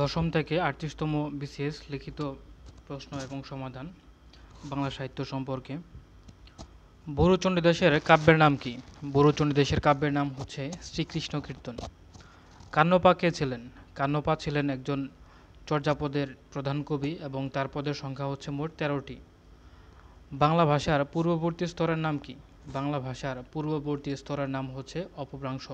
দশম থেকে আটত্রিশতম বিসিএস লিখিত প্রশ্ন এবং সমাধান বাংলা সাহিত্য সম্পর্কে বড়ুচণ্ডী দেশের কাব্যের নাম কি বড়ুচণ্ডী দেশের কাব্যের নাম হচ্ছে শ্রীকৃষ্ণ কীর্তন কান্নপা কে ছিলেন কান্নপা ছিলেন একজন চর্যাপদের প্রধান কবি এবং তার পদের সংখ্যা হচ্ছে মোট তেরোটি বাংলা ভাষার পূর্ববর্তী স্তরের নাম কি বাংলা ভাষার পূর্ববর্তী স্তরের নাম হচ্ছে অপভ্রাংশ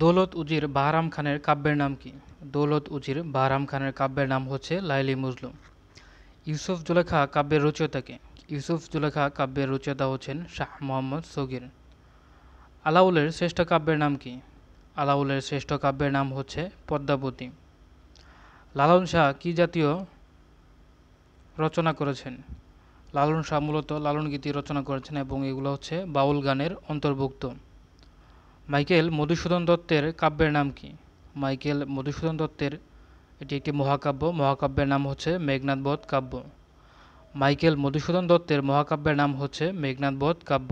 দৌলত উজির বাহারাম খানের কাব্যের নাম কি দৌলত উজির বাহারাম খানের কাব্যের নাম হচ্ছে লাইলি মজলুম ইউসুফ জুলেখা কাব্যের কে ইউসুফ জুলেখা কাব্যের রচয়িতা হচ্ছেন শাহ মোহাম্মদ সগির আলাউলের শ্রেষ্ঠ কাব্যের নাম কি আলাউলের শ্রেষ্ঠ কাব্যের নাম হচ্ছে পদ্মাবতী লালন শাহ কী জাতীয় রচনা করেছেন লালন শাহ মূলত লালন গীতি রচনা করেছেন এবং এগুলো হচ্ছে বাউল গানের অন্তর্ভুক্ত মাইকেল মধুসূদন দত্তের কাব্যের নাম কি মাইকেল মধুসূদন দত্তের এটি একটি মহাকাব্য মহাকাব্যের নাম হচ্ছে মেঘনাথবধ কাব্য মাইকেল মধুসূদন দত্তের মহাকাব্যের নাম হচ্ছে মেঘনাথবধ কাব্য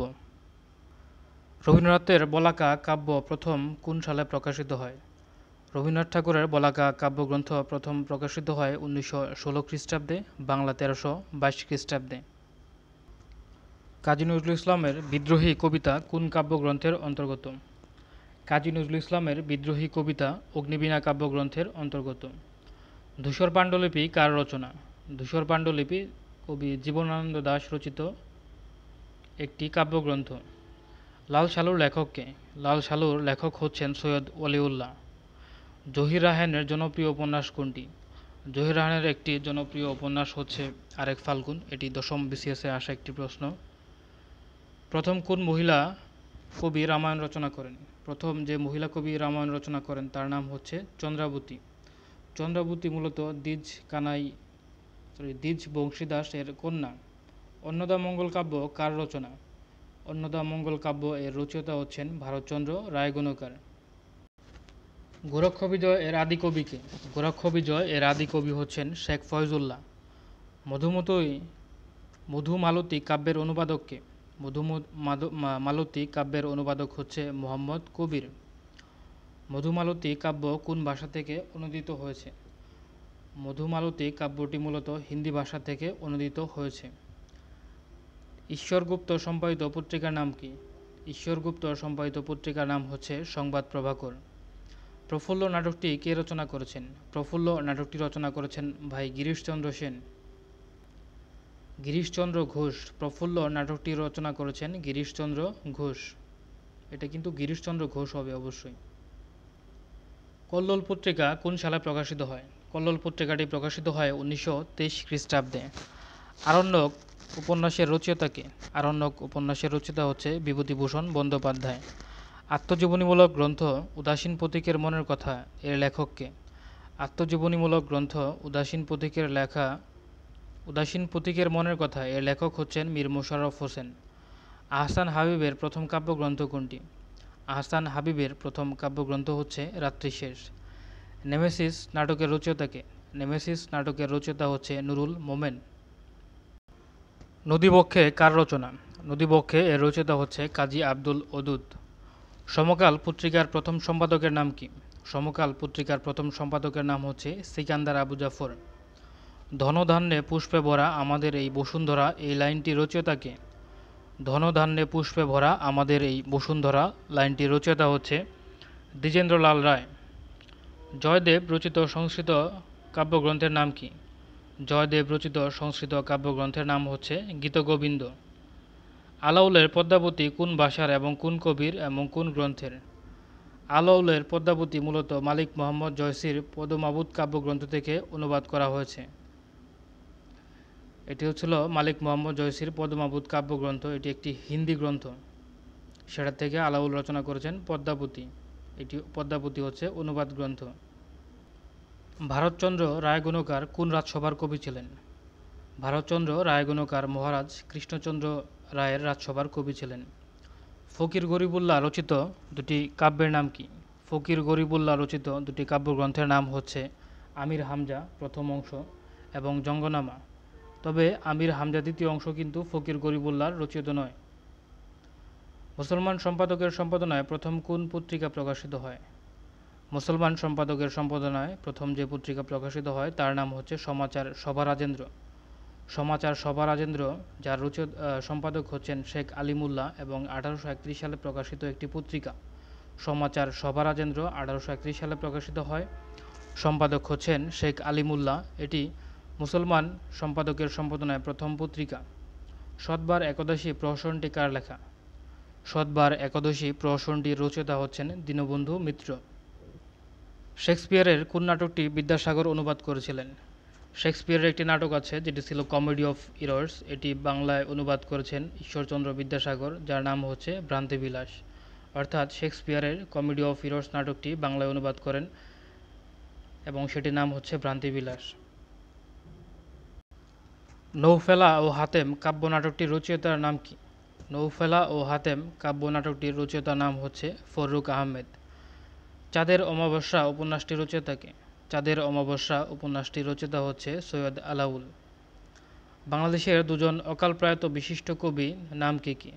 রবীন্দ্রনাথের বলাকা কাব্য প্রথম কোন সালে প্রকাশিত হয় রবীন্দ্রনাথ ঠাকুরের বলাকা কাব্যগ্রন্থ প্রথম প্রকাশিত হয় উনিশশো ষোলো খ্রিস্টাব্দে বাংলা তেরোশো বাইশ খ্রিস্টাব্দে কাজী নজরুল ইসলামের বিদ্রোহী কবিতা কোন কাব্যগ্রন্থের অন্তর্গত কাজী নজরুল ইসলামের বিদ্রোহী কবিতা অগ্নিবীণা কাব্যগ্রন্থের অন্তর্গত ধূসর পাণ্ডুলিপি কার রচনা ধূসর পাণ্ডুলিপি কবি জীবনানন্দ দাস রচিত একটি কাব্যগ্রন্থ লাল সালুর লেখককে লাল সালুর লেখক হচ্ছেন সৈয়দ ওয়ালিউল্লাহ জহির রাহানের জনপ্রিয় উপন্যাস কোনটি জহির রাহানের একটি জনপ্রিয় উপন্যাস হচ্ছে আরেক ফাল্গুন এটি দশম বিসিএসে আসা একটি প্রশ্ন প্রথম কোন মহিলা কবি রামায়ণ রচনা করেন প্রথম যে মহিলা কবি রামায়ণ রচনা করেন তার নাম হচ্ছে চন্দ্রাবতী চন্দ্রাবতী মূলত দ্বিজ কানাই সরি দ্বিজ বংশীদাস এর কন্যা অন্নদামঙ্গল কাব্য কার রচনা মঙ্গল কাব্য এর রচয়িতা হচ্ছেন ভারতচন্দ্র রায়গণকার গোরক্ষ বিজয় এর আদি কবিকে গোরক্ষ বিজয় এর আদি কবি হচ্ছেন শেখ ফয়জুল্লাহ মধুমতই মধুমালতী কাব্যের অনুবাদককে মধুমদ মালতী কাব্যের অনুবাদক হচ্ছে মোহাম্মদ কবির মধুমালতী কাব্য কোন ভাষা থেকে অনুদিত হয়েছে মধুমালতী কাব্যটি মূলত হিন্দি ভাষা থেকে অনুদিত হয়েছে ঈশ্বরগুপ্ত সম্পাদিত পত্রিকার নাম কি ঈশ্বরগুপ্ত সম্পাদিত পত্রিকার নাম হচ্ছে সংবাদ প্রভাকর প্রফুল্ল নাটকটি কে রচনা করেছেন প্রফুল্ল নাটকটি রচনা করেছেন ভাই গিরিশচন্দ্র সেন গিরিশচন্দ্র ঘোষ প্রফুল্ল নাটকটি রচনা করেছেন গিরিশচন্দ্র ঘোষ এটা কিন্তু গিরিশচন্দ্র ঘোষ হবে অবশ্যই কল্লোল পত্রিকা কোন সালে প্রকাশিত হয় কল্লোল পত্রিকাটি প্রকাশিত হয় উনিশশো তেইশ খ্রিস্টাব্দে আরণ্যক উপন্যাসের রচয়িতাকে আরণ্যক উপন্যাসের রচয়িতা হচ্ছে বিভূতিভূষণ বন্দ্যোপাধ্যায় আত্মজীবনীমূলক গ্রন্থ উদাসীন প্রতীকের মনের কথা এর লেখককে আত্মজীবনীমূলক গ্রন্থ উদাসীন প্রতীকের লেখা উদাসীন প্রতীকের মনের কথা এর লেখক হচ্ছেন মীর মোশাররফ হোসেন আহসান হাবিবের প্রথম কাব্যগ্রন্থ কোনটি আহসান হাবিবের প্রথম কাব্যগ্রন্থ হচ্ছে রাত্রি শেষ নেমেসিস নাটকের রচয়িতাকে নেমেসিস নাটকের রচয়িতা হচ্ছে নুরুল মোমেন নদীবক্ষে কার রচনা নদীবক্ষে এর রচয়িতা হচ্ছে কাজী আব্দুল ওদুদ সমকাল পত্রিকার প্রথম সম্পাদকের নাম কি সমকাল পত্রিকার প্রথম সম্পাদকের নাম হচ্ছে সিকান্দার আবু জাফর ধনধান্যে পুষ্পে ভরা আমাদের এই বসুন্ধরা এই লাইনটি রচয়িতাকে ধনধান্যে পুষ্পে ভরা আমাদের এই বসুন্ধরা লাইনটি রচয়িতা হচ্ছে দ্বিজেন্দ্রলাল রায় জয়দেব রচিত সংস্কৃত কাব্যগ্রন্থের নাম কি জয়দেব রচিত সংস্কৃত কাব্যগ্রন্থের নাম হচ্ছে গীতগোবিন্দ আলাউলের পদ্মাবতী কোন ভাষার এবং কোন কবির এবং কোন গ্রন্থের আলাউলের পদ্মাবতী মূলত মালিক মোহাম্মদ জয়সির পদমাবুদ কাব্যগ্রন্থ থেকে অনুবাদ করা হয়েছে এটি হচ্ছিল মালিক মোহাম্মদ জয়সির পদ্মাবুত কাব্যগ্রন্থ এটি একটি হিন্দি গ্রন্থ সেটা থেকে আলাউল রচনা করেছেন পদ্মাবতী এটি পদ্মাবতী হচ্ছে অনুবাদ গ্রন্থ ভারতচন্দ্র রায়গুণকার কোন রাজসভার কবি ছিলেন ভারতচন্দ্র রায়গুণকার মহারাজ কৃষ্ণচন্দ্র রায়ের রাজসভার কবি ছিলেন ফকির গরিবুল্লাহ রচিত দুটি কাব্যের নাম কি ফকির গরিবুল্লাহ রচিত দুটি কাব্যগ্রন্থের নাম হচ্ছে আমির হামজা প্রথম অংশ এবং জঙ্গনামা তবে আমির হামজা দ্বিতীয় অংশ কিন্তু ফকির গরিবুল্লাহর রচিত নয় মুসলমান সম্পাদকের সম্পাদনায় প্রথম কোন পত্রিকা প্রকাশিত হয় মুসলমান সম্পাদকের সম্পাদনায় প্রথম যে পত্রিকা প্রকাশিত হয় তার নাম হচ্ছে সমাচার সভা রাজেন্দ্র সমাচার সভা রাজেন্দ্র যার রচিত সম্পাদক হচ্ছেন শেখ আলিমুল্লাহ এবং আঠারোশো একত্রিশ সালে প্রকাশিত একটি পত্রিকা সমাচার সভা রাজেন্দ্র আঠারোশো একত্রিশ সালে প্রকাশিত হয় সম্পাদক হচ্ছেন শেখ আলিমুল্লাহ এটি মুসলমান সম্পাদকের সম্পাদনায় প্রথম পত্রিকা সৎবার একাদশী প্রহসনটি কার লেখা সৎবার একাদশী প্রহসনটি রচয়িতা হচ্ছেন দীনবন্ধু মিত্র শেক্সপিয়ারের কোন নাটকটি বিদ্যাসাগর অনুবাদ করেছিলেন শেক্সপিয়ারের একটি নাটক আছে যেটি ছিল কমেডি অফ ইরর্স এটি বাংলায় অনুবাদ করেছেন ঈশ্বরচন্দ্র বিদ্যাসাগর যার নাম হচ্ছে ভ্রান্তিবিলাস অর্থাৎ শেক্সপিয়ারের কমেডি অফ ইরর্স নাটকটি বাংলায় অনুবাদ করেন এবং সেটির নাম হচ্ছে ভ্রান্তিবিলাস নৌফেলা ও হাতেম কাব্য নাটকটির রচয়িতার নাম কি নৌফেলা ও হাতেম কাব্য নাটকটির রচয়িতার নাম হচ্ছে ফররুক আহমেদ চাঁদের অমাবস্যা উপন্যাসটির কে চাঁদের অমাবস্যা উপন্যাসটির রচয়িতা হচ্ছে সৈয়দ আলাউল বাংলাদেশের দুজন অকালপ্রয়াত বিশিষ্ট কবি নাম কি কি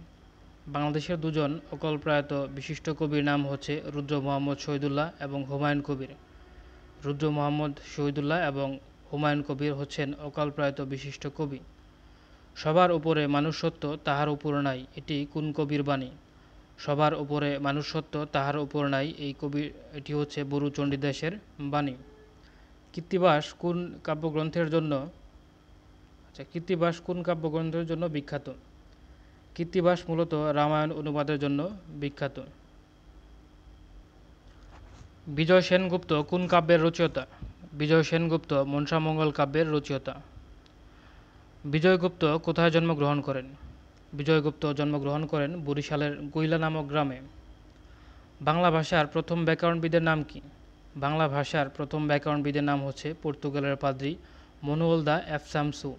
বাংলাদেশের দুজন অকালপ্রয়াত বিশিষ্ট কবির নাম হচ্ছে রুদ্র মোহাম্মদ শহীদুল্লাহ এবং হুমায়ুন কবির রুদ্র মোহাম্মদ শহীদুল্লাহ এবং হুমায়ুন কবির হচ্ছেন অকালপ্রয়াত বিশিষ্ট কবি সবার উপরে মানুষত্ব তাহার উপর নাই এটি কোন কবির বাণী সবার উপরে মানুষত্ব তাহার উপর নাই এই কবি এটি হচ্ছে বরু চণ্ডীদাসের বাণী কীর্তিবাস কোন কাব্যগ্রন্থের জন্য আচ্ছা কীর্তিবাস কোন কাব্যগ্রন্থের জন্য বিখ্যাত কীর্তিবাস মূলত রামায়ণ অনুবাদের জন্য বিখ্যাত বিজয় সেনগুপ্ত কোন কাব্যের রচয়িতা বিজয় সেনগুপ্ত মনসামঙ্গল কাব্যের রচয়িতা বিজয়গুপ্ত কোথায় জন্মগ্রহণ করেন বিজয়গুপ্ত জন্মগ্রহণ করেন বরিশালের গৈলা নামক গ্রামে বাংলা ভাষার প্রথম ব্যাকরণবিদের নাম কি বাংলা ভাষার প্রথম ব্যাকরণবিদের নাম হচ্ছে পর্তুগালের পাদ্রী মনুয়েল দা এফসামসু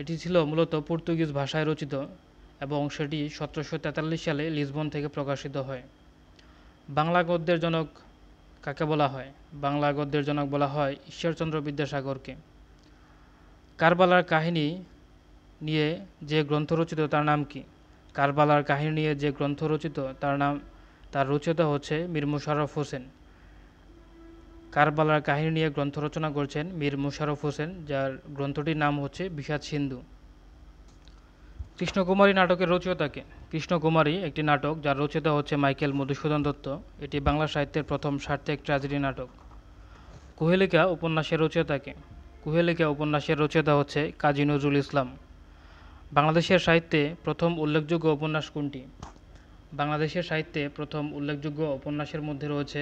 এটি ছিল মূলত পর্তুগিজ ভাষায় রচিত এবং সেটি সতেরোশো তেতাল্লিশ সালে লিসবন থেকে প্রকাশিত হয় বাংলা গদ্যের জনক কাকে বলা হয় বাংলা গদ্যের জনক বলা হয় ঈশ্বরচন্দ্র বিদ্যাসাগরকে কারবালার কাহিনী নিয়ে যে গ্রন্থ রচিত তার নাম কি কারবালার কাহিনী নিয়ে যে গ্রন্থ রচিত তার নাম তার রচিত হচ্ছে মীর মুশারফ হোসেন কারবালার কাহিনী নিয়ে গ্রন্থ রচনা করছেন মীর মুশারফ হোসেন যার গ্রন্থটির নাম হচ্ছে বিষাদ সিন্ধু কৃষ্ণকুমারী নাটকের রচয়িতাকে কৃষ্ণকুমারী একটি নাটক যার রচয়িতা হচ্ছে মাইকেল মধুসূদন দত্ত এটি বাংলা সাহিত্যের প্রথম সার্থক ট্র্যাজেডি নাটক কুহেলিকা উপন্যাসের রচয়িতাকে কুহেলিকা উপন্যাসের রচয়িতা হচ্ছে কাজী নজরুল ইসলাম বাংলাদেশের সাহিত্যে প্রথম উল্লেখযোগ্য উপন্যাস কোনটি বাংলাদেশের সাহিত্যে প্রথম উল্লেখযোগ্য উপন্যাসের মধ্যে রয়েছে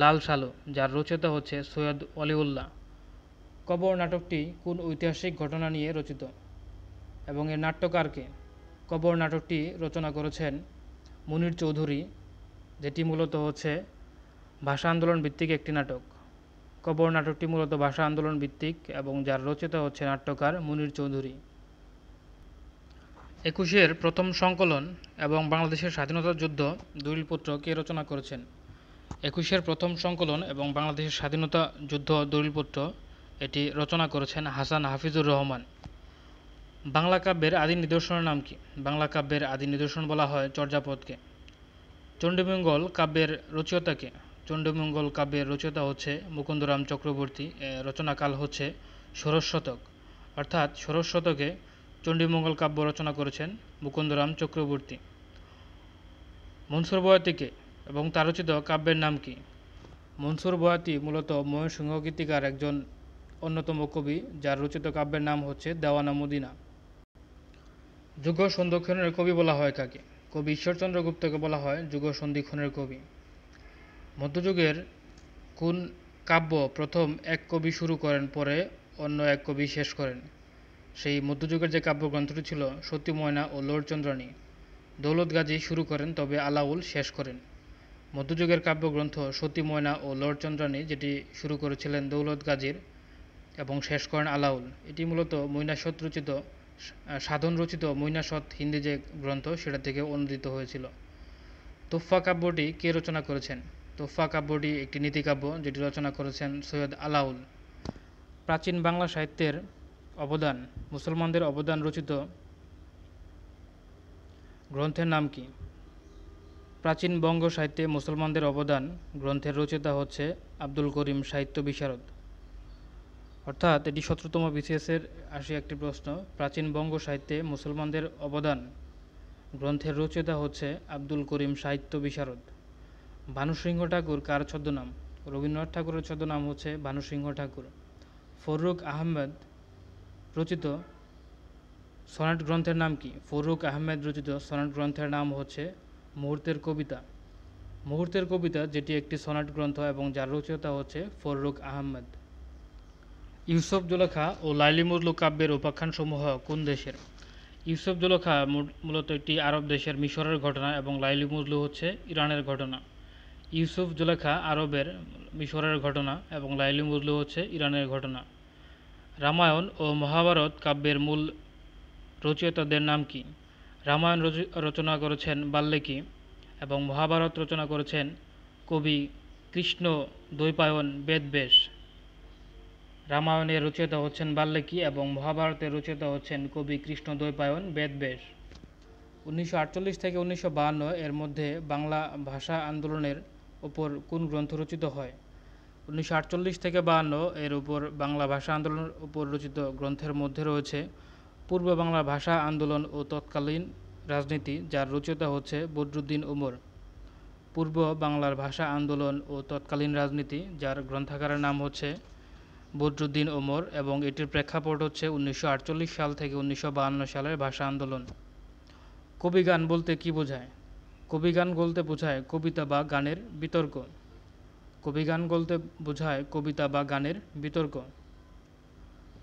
লাল সালো যার রচয়িতা হচ্ছে সৈয়দ অলিউল্লাহ কবর নাটকটি কোন ঐতিহাসিক ঘটনা নিয়ে রচিত এবং এর নাট্যকারকে কবর নাটকটি রচনা করেছেন মুনির চৌধুরী যেটি মূলত হচ্ছে ভাষা আন্দোলন ভিত্তিক একটি নাটক কবর নাটকটি মূলত ভাষা আন্দোলন ভিত্তিক এবং যার রচিত হচ্ছে নাট্যকার মুনির চৌধুরী একুশের প্রথম সংকলন এবং বাংলাদেশের স্বাধীনতা যুদ্ধ দুইল পুত্র কে রচনা করেছেন একুশের প্রথম সংকলন এবং বাংলাদেশের স্বাধীনতা যুদ্ধ পুত্র এটি রচনা করেছেন হাসান হাফিজুর রহমান বাংলা কাব্যের আদি নিদর্শনের নাম কি বাংলা কাব্যের আদি নিদর্শন বলা হয় চর্যাপদকে চণ্ডীমঙ্গল কাব্যের রচয়িতাকে চণ্ডীমঙ্গল কাব্যের রচয়িতা হচ্ছে মুকুন্দরাম চক্রবর্তী রচনাকাল হচ্ছে ষোড়শ শতক অর্থাৎ ষোড়শ শতকে চণ্ডীমঙ্গল কাব্য রচনা করেছেন মুকুন্দরাম চক্রবর্তী মনসুর বয়াতিকে এবং তার রচিত কাব্যের নাম কি মনসুর বয়াতি মূলত ময়ূরসিংহ গীতিকার একজন অন্যতম কবি যার রচিত কাব্যের নাম হচ্ছে দেওয়ানা মদিনা যুগ সন্ধিক্ষণের কবি বলা হয় কাকে কবি ঈশ্বরচন্দ্র গুপ্তকে বলা হয় যুগ সন্ধিক্ষণের কবি মধ্যযুগের কোন কাব্য প্রথম এক কবি শুরু করেন পরে অন্য এক কবি শেষ করেন সেই মধ্যযুগের যে কাব্যগ্রন্থটি ছিল সতীময়না ও লোরচন্দ্রাণী দৌলত গাজী শুরু করেন তবে আলাউল শেষ করেন মধ্যযুগের কাব্যগ্রন্থ সতীময়না ও লোরচন্দ্রাণী যেটি শুরু করেছিলেন দৌলত গাজীর এবং শেষ করেন আলাউল এটি মূলত ময়না শত্রুচিত সাধন রচিত মৈনাসৎ হিন্দি যে গ্রন্থ সেটা থেকে অনুদিত হয়েছিল তোফা কাব্যটি কে রচনা করেছেন তোফা কাব্যটি একটি নীতিকাব্য যেটি রচনা করেছেন সৈয়দ আলাউল প্রাচীন বাংলা সাহিত্যের অবদান মুসলমানদের অবদান রচিত গ্রন্থের নাম কি প্রাচীন বঙ্গ সাহিত্যে মুসলমানদের অবদান গ্রন্থের রচয়িতা হচ্ছে আব্দুল করিম সাহিত্য বিশারদ অর্থাৎ এটি সত্যতম বিসিএসের আসি একটি প্রশ্ন প্রাচীন বঙ্গ সাহিত্যে মুসলমানদের অবদান গ্রন্থের রচয়িতা হচ্ছে আব্দুল করিম সাহিত্য বিশারদ ভানুসিংহ ঠাকুর কার ছদ্মনাম রবীন্দ্রনাথ ঠাকুরের ছদ্মনাম হচ্ছে ভানুসিংহ ঠাকুর ফরুক আহমেদ রচিত সনাট গ্রন্থের নাম কি ফররুক আহমেদ রচিত সনাট গ্রন্থের নাম হচ্ছে মুহূর্তের কবিতা মুহূর্তের কবিতা যেটি একটি সনাট গ্রন্থ এবং যার রচয়িতা হচ্ছে ফরুক আহমেদ ইউসুফ জোলেখা ও লাইলি মজলু কাব্যের উপাখ্যানসমূহ কোন দেশের ইউসুফ জোলেখা মূলত একটি আরব দেশের মিশরের ঘটনা এবং লাইলি মজলু হচ্ছে ইরানের ঘটনা ইউসুফ জোলেখা আরবের মিশরের ঘটনা এবং লাইলি মজলু হচ্ছে ইরানের ঘটনা রামায়ণ ও মহাভারত কাব্যের মূল রচয়িতাদের নাম কি রামায়ণ রচনা করেছেন বাল্মীকি এবং মহাভারত রচনা করেছেন কবি কৃষ্ণ দ্বৈপায়ন বেদবেশ রামায়ণে রচিত হচ্ছেন বাল্মীকি এবং মহাভারতে রচিত হচ্ছেন কবি কৃষ্ণ দ্বৈপায়ন বেদব্যাস উনিশশো আটচল্লিশ থেকে উনিশশো এর মধ্যে বাংলা ভাষা আন্দোলনের ওপর কোন গ্রন্থ রচিত হয় উনিশশো আটচল্লিশ থেকে বাহান্ন এর উপর বাংলা ভাষা আন্দোলনের উপর রচিত গ্রন্থের মধ্যে রয়েছে পূর্ব বাংলা ভাষা আন্দোলন ও তৎকালীন রাজনীতি যার রচয়িতা হচ্ছে বদরুদ্দিন ওমর পূর্ব বাংলার ভাষা আন্দোলন ও তৎকালীন রাজনীতি যার গ্রন্থাকারের নাম হচ্ছে বদরুদ্দীন ওমর এবং এটির প্রেক্ষাপট হচ্ছে উনিশশো সাল থেকে উনিশশো সালের ভাষা আন্দোলন কবি গান বলতে কি বোঝায় কবি গান বলতে বোঝায় কবিতা বা গানের বিতর্ক কবি গান বলতে বোঝায় কবিতা বা গানের বিতর্ক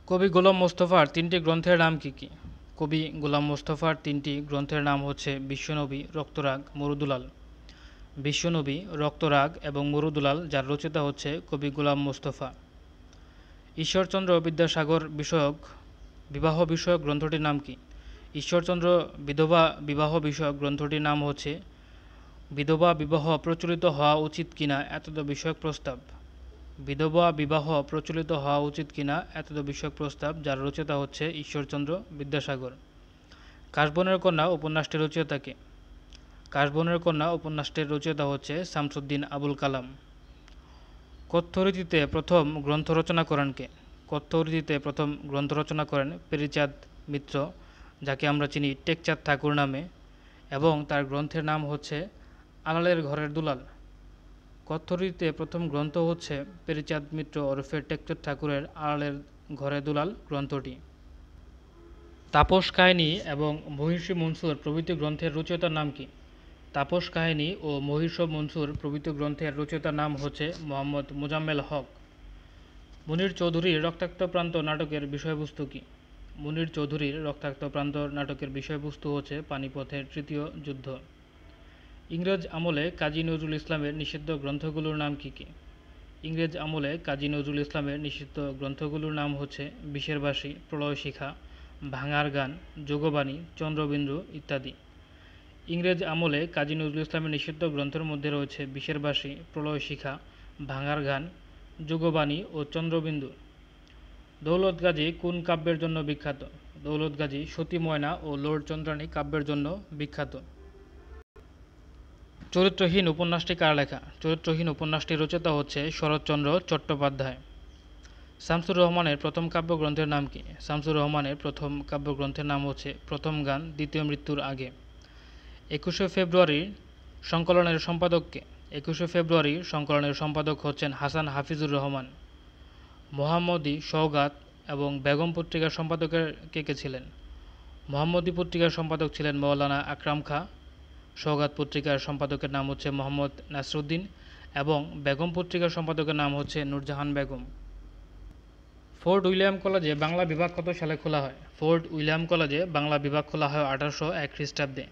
কবি গোলাম মোস্তফার তিনটি গ্রন্থের নাম কি কি কবি গোলাম মোস্তফার তিনটি গ্রন্থের নাম হচ্ছে বিশ্বনবী রক্তরাগ মরুদুলাল বিশ্বনবী রক্তরাগ এবং মরুদুলাল যার রচিতা হচ্ছে কবি গোলাম মোস্তফা ঈশ্বরচন্দ্র বিদ্যাসাগর বিষয়ক বিবাহ বিষয়ক গ্রন্থটির নাম কি ঈশ্বরচন্দ্র বিধবা বিবাহ বিষয়ক গ্রন্থটির নাম হচ্ছে বিধবা বিবাহ প্রচলিত হওয়া উচিত কিনা এতদ বিষয়ক প্রস্তাব বিধবা বিবাহ প্রচলিত হওয়া উচিত কিনা এতদ বিষয়ক প্রস্তাব যার রচয়িতা হচ্ছে ঈশ্বরচন্দ্র বিদ্যাসাগর কাশবনের কন্যা উপন্যাসটির কে কাশবনের কন্যা উপন্যাসটির রচয়িতা হচ্ছে শামসুদ্দিন আবুল কালাম কথ্যরীতিতে প্রথম গ্রন্থ রচনা করেন কে কথ্যরীতিতে প্রথম গ্রন্থ রচনা করেন পেরিচাঁদ মিত্র যাকে আমরা চিনি টেকচাঁদ ঠাকুর নামে এবং তার গ্রন্থের নাম হচ্ছে আলালের ঘরের দুলাল কথ্যরীতিতে প্রথম গ্রন্থ হচ্ছে পেরিচাঁদ মিত্র ওরফে টেকচাঁদ ঠাকুরের আলালের ঘরে দুলাল গ্রন্থটি তাপস কাহিনী এবং মহিষী মনসুর প্রভৃতি গ্রন্থের রচয়িতার নাম কী তাপস কাহিনী ও মহিষ মনসুর প্রভৃতি গ্রন্থের রচয়িতার নাম হচ্ছে মোহাম্মদ মোজাম্মেল হক মুনির চৌধুরীর রক্তাক্ত প্রান্ত নাটকের বিষয়বস্তু কী মুনির চৌধুরীর রক্তাক্ত প্রান্ত নাটকের বিষয়বস্তু হচ্ছে পানিপথের তৃতীয় যুদ্ধ ইংরেজ আমলে কাজী নজরুল ইসলামের নিষিদ্ধ গ্রন্থগুলোর নাম কী কী ইংরেজ আমলে কাজী নজরুল ইসলামের নিষিদ্ধ গ্রন্থগুলোর নাম হচ্ছে বিশেরবাসী প্রলয় শিখা ভাঙার গান যোগবাণী চন্দ্রবিন্দু ইত্যাদি ইংরেজ আমলে কাজী নজরুল ইসলামের নিষিদ্ধ গ্রন্থের মধ্যে রয়েছে বিশ্বেরবাসী প্রলয় শিখা ভাঙার গান যুগবাণী ও চন্দ্রবিন্দু দৌলত গাজী কোন কাব্যের জন্য বিখ্যাত দৌলত গাজী সতী ময়না ও লোর্ড চন্দ্রাণী কাব্যের জন্য বিখ্যাত চরিত্রহীন উপন্যাসটি কার লেখা চরিত্রহীন উপন্যাসটি রচয়িতা হচ্ছে শরৎচন্দ্র চট্টোপাধ্যায় শামসুর রহমানের প্রথম কাব্যগ্রন্থের নাম কি শামসুর রহমানের প্রথম কাব্যগ্রন্থের নাম হচ্ছে প্রথম গান দ্বিতীয় মৃত্যুর আগে একুশে ফেব্রুয়ারি সংকলনের সম্পাদককে একুশে ফেব্রুয়ারি সংকলনের সম্পাদক হচ্ছেন হাসান হাফিজুর রহমান মোহাম্মদী সৌগাত এবং বেগম পত্রিকার সম্পাদকের কে কে ছিলেন মোহাম্মদী পত্রিকার সম্পাদক ছিলেন মৌলানা আকরাম খা সৌগাত পত্রিকার সম্পাদকের নাম হচ্ছে মোহাম্মদ নাসরুদ্দিন এবং বেগম পত্রিকার সম্পাদকের নাম হচ্ছে নূরজাহান বেগম ফোর্ট উইলিয়াম কলেজে বাংলা বিভাগ কত সালে খোলা হয় ফোর্ট উইলিয়াম কলেজে বাংলা বিভাগ খোলা হয় আঠারোশো এক খ্রিস্টাব্দে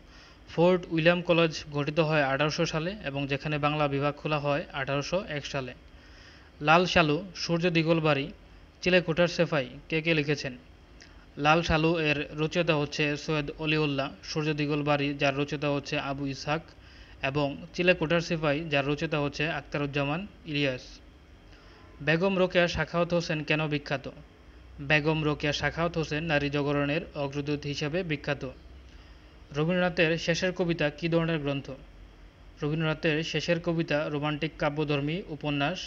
ফোর্ট উইলিয়াম কলেজ গঠিত হয় আঠারোশো সালে এবং যেখানে বাংলা বিভাগ খোলা হয় আঠারোশো এক সালে লাল সালু সূর্য দিগলবাড়ি চিলেকোঠার সেফাই কে কে লিখেছেন লাল সালু এর রচয়িতা হচ্ছে সৈয়দ অলিউল্লাহ সূর্য দিগলবাড়ি যার রচয়িতা হচ্ছে আবু ইসহাক এবং চিলেকোঠার সেফাই যার রচয়িতা হচ্ছে আখতারুজ্জামান ইলিয়াস বেগম রোকেয়া সাখাওত হোসেন কেন বিখ্যাত বেগম রোকেয়া সাখাওত হোসেন নারী জাগরণের অগ্রদূত হিসেবে বিখ্যাত রবীন্দ্রনাথের শেষের কবিতা কী ধরনের গ্রন্থ রবীন্দ্রনাথের শেষের কবিতা রোমান্টিক কাব্যধর্মী উপন্যাস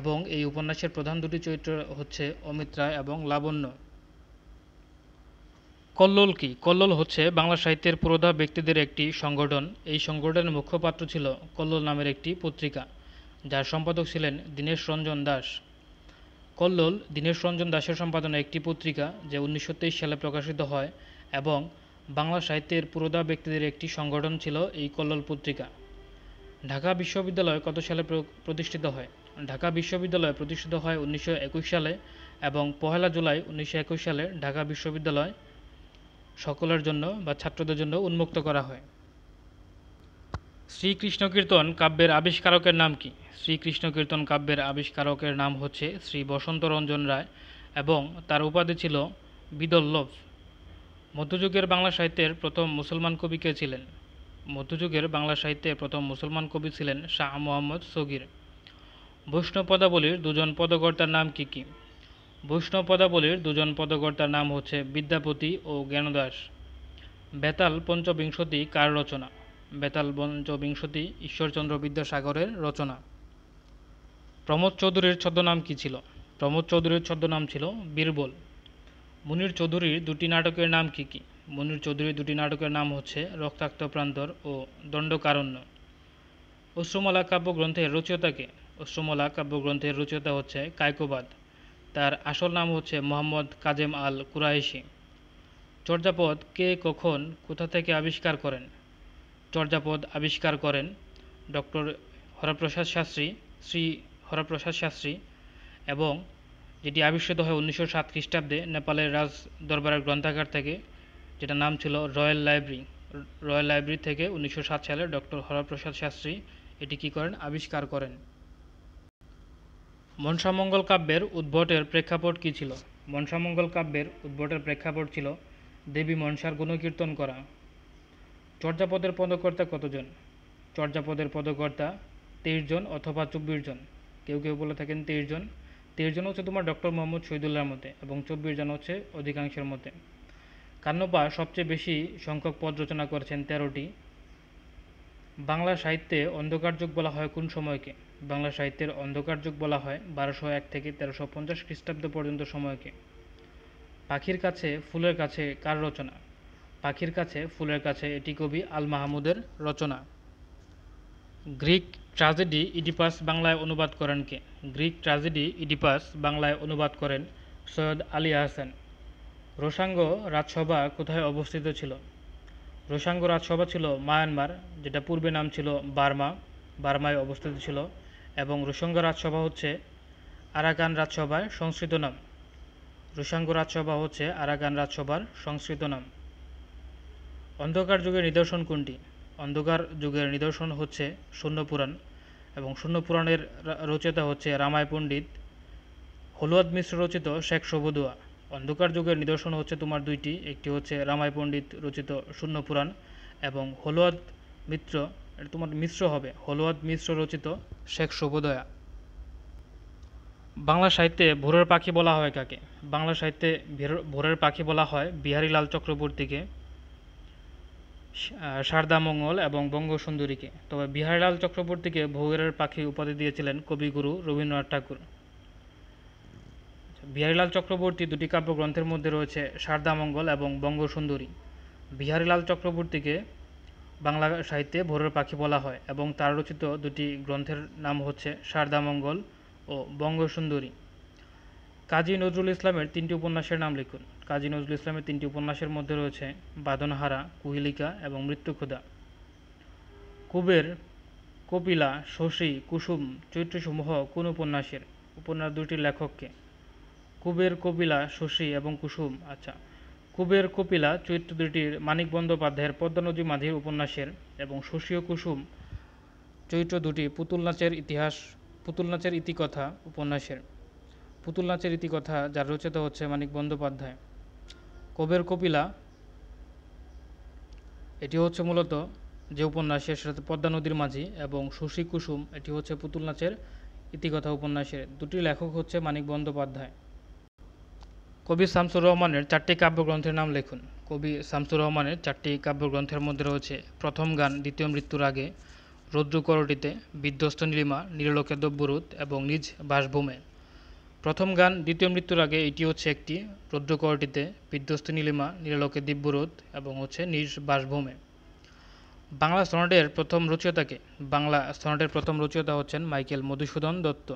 এবং এই উপন্যাসের প্রধান দুটি চরিত্র হচ্ছে অমিত রায় এবং লাবণ্য কল্লোল কি কল্লোল হচ্ছে বাংলা সাহিত্যের পুরোধা ব্যক্তিদের একটি সংগঠন এই সংগঠনের মুখ্যপাত্র ছিল কল্লোল নামের একটি পত্রিকা যার সম্পাদক ছিলেন দীনেশ রঞ্জন দাস কল্লোল দীনেশ রঞ্জন দাসের সম্পাদনা একটি পত্রিকা যে উনিশশো সালে প্রকাশিত হয় এবং বাংলা সাহিত্যের পুরোদা ব্যক্তিদের একটি সংগঠন ছিল এই কল্লোল পত্রিকা ঢাকা বিশ্ববিদ্যালয় কত সালে প্রতিষ্ঠিত হয় ঢাকা বিশ্ববিদ্যালয় প্রতিষ্ঠিত হয় উনিশশো সালে এবং পহেলা জুলাই উনিশশো সালে ঢাকা বিশ্ববিদ্যালয় সকলের জন্য বা ছাত্রদের জন্য উন্মুক্ত করা হয় শ্রীকৃষ্ণ কীর্তন কাব্যের আবিষ্কারকের নাম কি শ্রীকৃষ্ণ কীর্তন কাব্যের আবিষ্কারকের নাম হচ্ছে শ্রী বসন্ত রঞ্জন রায় এবং তার উপাধি ছিল বিদল্লভ মধ্যযুগের বাংলা সাহিত্যের প্রথম মুসলমান কবি কে ছিলেন মধ্যযুগের বাংলা সাহিত্যে প্রথম মুসলমান কবি ছিলেন শাহ মোহাম্মদ সগির বৈষ্ণব পদাবলীর দুজন পদকর্তার নাম কি কি বৈষ্ণব পদাবলীর দুজন পদকর্তার নাম হচ্ছে বিদ্যাপতি ও জ্ঞানদাস বেতাল পঞ্চবিংশতি কার রচনা বেতাল পঞ্চবিংশতি ঈশ্বরচন্দ্র বিদ্যাসাগরের রচনা প্রমোদ চৌধুরীর ছদ্মনাম কী ছিল প্রমোদ চৌধুরীর ছদ্মনাম ছিল বীরবল মুনির চৌধুরীর দুটি নাটকের নাম কী কী মুনির চৌধুরীর দুটি নাটকের নাম হচ্ছে রক্তাক্ত প্রান্তর ও দণ্ডকারণ্য অশ্রুমলা কাব্যগ্রন্থের রচয়িতাকে অশ্রুমলা কাব্যগ্রন্থের রচয়িতা হচ্ছে কায়কোবাদ তার আসল নাম হচ্ছে মোহাম্মদ কাজেম আল কুরাইশি চর্যাপদ কে কখন কোথা থেকে আবিষ্কার করেন চর্যাপদ আবিষ্কার করেন ডক্টর হরপ্রসাদ শাস্ত্রী শ্রী হরপ্রসাদ শাস্ত্রী এবং যেটি আবিষ্কৃত হয় উনিশশো সাত খ্রিস্টাব্দে নেপালের রাজ দরবারের গ্রন্থাগার থেকে যেটা নাম ছিল রয়্যাল লাইব্রেরি রয়্যাল লাইব্রেরি থেকে উনিশশো সাত সালে ডক্টর হরপ্রসাদ শাস্ত্রী এটি কী করেন আবিষ্কার করেন মনসামঙ্গল কাব্যের উদ্ভটের প্রেক্ষাপট কী ছিল মনসামঙ্গল কাব্যের উদ্ভটের প্রেক্ষাপট ছিল দেবী মনসার গুণকীর্তন করা চর্যাপদের পদকর্তা কতজন চর্যাপদের পদকর্তা তেইশ জন অথবা চব্বিশ জন কেউ কেউ বলে থাকেন তেইশ জন তেইশ জন হচ্ছে তোমার ডক্টর মোহাম্মদ শহীদুল্লাহর মতে এবং চব্বিশ জন হচ্ছে অধিকাংশের মতে কান্নপা সবচেয়ে বেশি সংখ্যক পদ রচনা করেছেন তেরোটি বাংলা সাহিত্যে অন্ধকার যুগ বলা হয় কোন সময়কে বাংলা সাহিত্যের অন্ধকার যুগ বলা হয় বারোশো এক থেকে তেরোশো পঞ্চাশ খ্রিস্টাব্দ পর্যন্ত সময়কে পাখির কাছে ফুলের কাছে কার রচনা পাখির কাছে ফুলের কাছে এটি কবি আল মাহমুদের রচনা গ্রিক ট্রাজেডি ইডিপাস বাংলায় অনুবাদ করেন কে গ্রিক ট্রাজেডি ইডিপাস বাংলায় অনুবাদ করেন সৈয়দ আলী আহসান রোসাঙ্গ রাজসভা কোথায় অবস্থিত ছিল রোসাঙ্গ রাজসভা ছিল মায়ানমার যেটা পূর্বে নাম ছিল বার্মা বার্মায় অবস্থিত ছিল এবং রোসাঙ্গ রাজসভা হচ্ছে আরাকান রাজসভায় সংস্কৃত নাম রোসাঙ্গ রাজসভা হচ্ছে আরাকান রাজসভার সংস্কৃত নাম অন্ধকার যুগের নিদর্শন কোনটি অন্ধকার যুগের নিদর্শন হচ্ছে শূন্যপুরাণ এবং শূন্যপুরাণের রচয়িতা হচ্ছে রামায় পণ্ডিত হলুয়াদ মিশ্র রচিত শেখ সবদুয়া অন্ধকার যুগের নিদর্শন হচ্ছে তোমার দুইটি একটি হচ্ছে রামায় পণ্ডিত রচিত শূন্যপুরাণ এবং হলুয়াদ মিত্র এটা তোমার মিশ্র হবে হলুয়াদ মিশ্র রচিত শেখ সবদয়া বাংলা সাহিত্যে ভোরের পাখি বলা হয় কাকে বাংলা সাহিত্যে ভোরের পাখি বলা হয় বিহারীলাল চক্রবর্তীকে শারদামঙ্গল এবং বঙ্গসুন্দরীকে তবে বিহারীলাল চক্রবর্তীকে ভোগেরের পাখি উপাধি দিয়েছিলেন কবিগুরু রবীন্দ্রনাথ ঠাকুর বিহারীলাল চক্রবর্তী দুটি কাব্যগ্রন্থের মধ্যে রয়েছে শারদামঙ্গল এবং বঙ্গসুন্দরী বিহারীলাল চক্রবর্তীকে বাংলা সাহিত্যে ভোরের পাখি বলা হয় এবং তার রচিত দুটি গ্রন্থের নাম হচ্ছে শারদামঙ্গল ও বঙ্গসুন্দরী কাজী নজরুল ইসলামের তিনটি উপন্যাসের নাম লিখুন কাজী নজরুল ইসলামের তিনটি উপন্যাসের মধ্যে রয়েছে বাঁধনহারা কুহিলিকা এবং মৃত্যুক্ষুদা কুবের কপিলা শশী কুসুম চৈত্রসমূহ কোন উপন্যাসের উপন্যাস দুটির লেখককে কুবের কপিলা শশী এবং কুসুম আচ্ছা কুবের কপিলা চৈত্র দুটির মানিক বন্দ্যোপাধ্যায়ের পদ্মানদী মাঝির উপন্যাসের এবং শশী ও কুসুম চৈত্র দুটি পুতুল নাচের ইতিহাস পুতুল নাচের ইতিকথা উপন্যাসের পুতুল নাচের ইতিকথা যার রচিত হচ্ছে মানিক বন্দ্যোপাধ্যায় কবের কপিলা এটি হচ্ছে মূলত যে উপন্যাসের সাথে পদ্মা নদীর মাঝি এবং শশী কুসুম এটি হচ্ছে পুতুল নাচের ইতিকথা উপন্যাসের দুটি লেখক হচ্ছে মানিক বন্দ্যোপাধ্যায় কবি শামসুর রহমানের চারটি কাব্যগ্রন্থের নাম লেখুন কবি শামসুর রহমানের চারটি কাব্যগ্রন্থের মধ্যে রয়েছে প্রথম গান দ্বিতীয় মৃত্যুর আগে রৌদ্র করোটিতে বিধ্বস্ত নীলিমা নীললোকে দব্যরুদ এবং নিজ বাসভূমে প্রথম গান দ্বিতীয় মৃত্যুর আগে এটি হচ্ছে একটি রৌদ্রকরটিতে বিধ্বস্ত নীলিমা নীলালোকে দিব্যরোদ এবং হচ্ছে নিজ বাসভূমে বাংলা সনেটের প্রথম রচয়িতাকে বাংলা সনেটের প্রথম রচয়িতা হচ্ছেন মাইকেল মধুসূদন দত্ত